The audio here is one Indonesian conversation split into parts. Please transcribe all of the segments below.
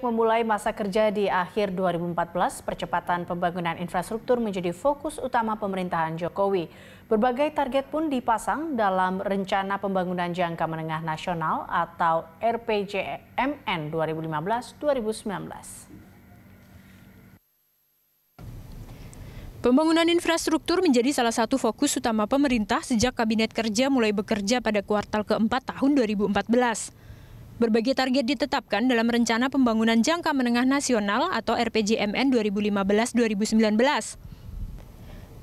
Sejak memulai masa kerja di akhir 2014, percepatan pembangunan infrastruktur menjadi fokus utama pemerintahan Jokowi. Berbagai target pun dipasang dalam Rencana Pembangunan Jangka Menengah Nasional atau RPJMN 2015-2019. Pembangunan infrastruktur menjadi salah satu fokus utama pemerintah sejak Kabinet Kerja mulai bekerja pada kuartal keempat tahun 2014. Berbagai target ditetapkan dalam Rencana Pembangunan Jangka Menengah Nasional atau RPJMN 2015-2019.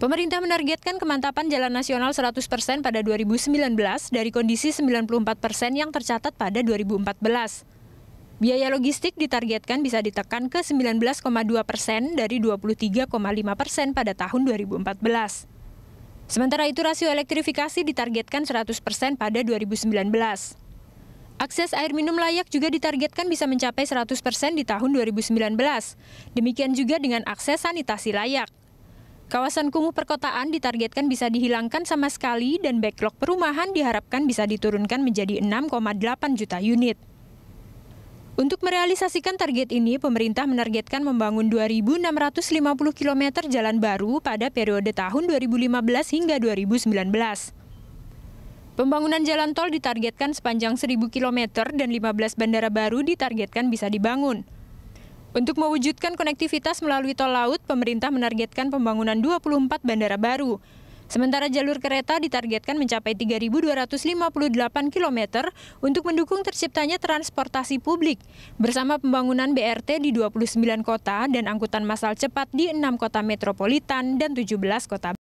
Pemerintah menargetkan kemantapan jalan nasional 100% pada 2019 dari kondisi 94% yang tercatat pada 2014. Biaya logistik ditargetkan bisa ditekan ke 19,2 persen dari 23,5 persen pada tahun 2014. Sementara itu rasio elektrifikasi ditargetkan 100 persen pada 2019. Akses air minum layak juga ditargetkan bisa mencapai 100% di tahun 2019. Demikian juga dengan akses sanitasi layak. Kawasan kumuh perkotaan ditargetkan bisa dihilangkan sama sekali dan backlog perumahan diharapkan bisa diturunkan menjadi 6,8 juta unit. Untuk merealisasikan target ini, pemerintah menargetkan membangun 2.650 km jalan baru pada periode tahun 2015 hingga 2019. Pembangunan jalan tol ditargetkan sepanjang 1.000 km dan 15 bandara baru ditargetkan bisa dibangun. Untuk mewujudkan konektivitas melalui tol laut, pemerintah menargetkan pembangunan 24 bandara baru. Sementara jalur kereta ditargetkan mencapai 3.258 km untuk mendukung terciptanya transportasi publik bersama pembangunan BRT di 29 kota dan angkutan massal cepat di 6 kota metropolitan dan 17 kota